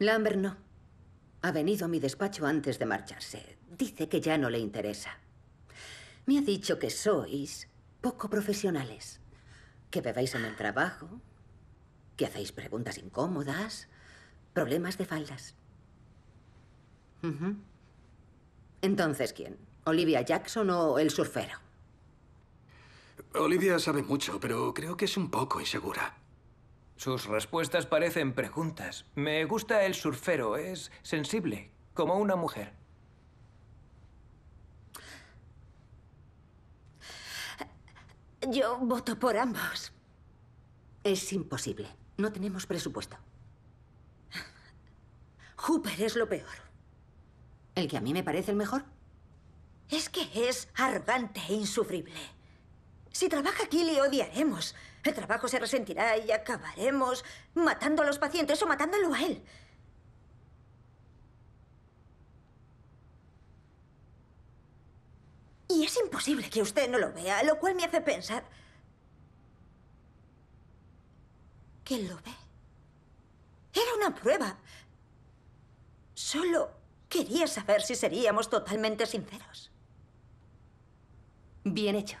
Lambert no. Ha venido a mi despacho antes de marcharse. Dice que ya no le interesa. Me ha dicho que sois poco profesionales, que bebéis en el trabajo, que hacéis preguntas incómodas, problemas de faldas. Entonces, ¿quién? ¿Olivia Jackson o el surfero? Olivia sabe mucho, pero creo que es un poco insegura. Sus respuestas parecen preguntas. Me gusta el surfero, es sensible, como una mujer. Yo voto por ambos. Es imposible. No tenemos presupuesto. Hooper es lo peor. ¿El que a mí me parece el mejor? Es que es arrogante e insufrible. Si trabaja aquí, le odiaremos. El trabajo se resentirá y acabaremos matando a los pacientes o matándolo a él. Y es imposible que usted no lo vea, lo cual me hace pensar... que lo ve. Era una prueba. Solo quería saber si seríamos totalmente sinceros. Bien hecho.